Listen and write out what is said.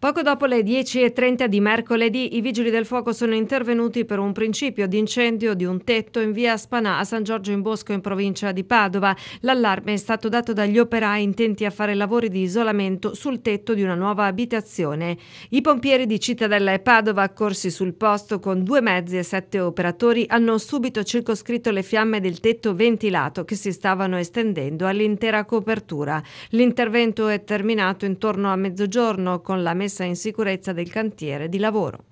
Poco dopo le 10.30 di mercoledì i vigili del fuoco sono intervenuti per un principio di incendio di un tetto in via Spanà a San Giorgio in Bosco in provincia di Padova. L'allarme è stato dato dagli operai intenti a fare lavori di isolamento sul tetto di una nuova abitazione. I pompieri di Cittadella e Padova accorsi sul posto con due mezzi e sette operatori hanno subito circoscritto le fiamme del tetto ventilato che si stavano estendendo all'intera copertura. L'intervento è terminato intorno a mezzogiorno con la messa messa in sicurezza del cantiere di lavoro.